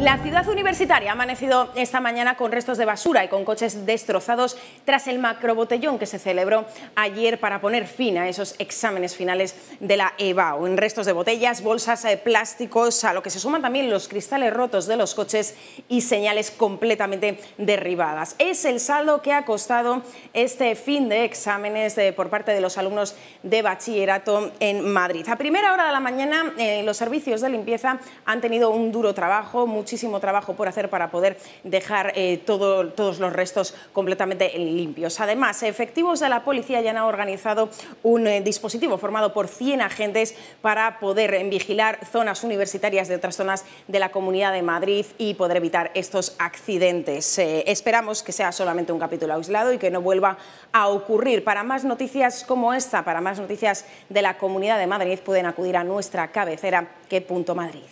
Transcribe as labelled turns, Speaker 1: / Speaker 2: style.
Speaker 1: La ciudad universitaria ha amanecido esta mañana con restos de basura y con coches destrozados tras el macrobotellón que se celebró ayer para poner fin a esos exámenes finales de la EVAO. En restos de botellas, bolsas, eh, plásticos, a lo que se suman también los cristales rotos de los coches y señales completamente derribadas. Es el saldo que ha costado este fin de exámenes eh, por parte de los alumnos de bachillerato en Madrid. A primera hora de la mañana, eh, los servicios de limpieza han tenido un duro trabajo muchísimo trabajo por hacer para poder dejar eh, todos los restos completamente limpios. Además, efectivos de la policía ya han organizado un eh, dispositivo formado por 100 agentes para poder eh, vigilar zonas universitarias de otras zonas de la Comunidad de Madrid y poder evitar estos accidentes. esperamos que sea solamente un capítulo aislado y que no vuelva a ocurrir. Para más noticias como esta, para más noticias de la Comunidad de Madrid, pueden acudir a nuestra cabecera que punto Madrid.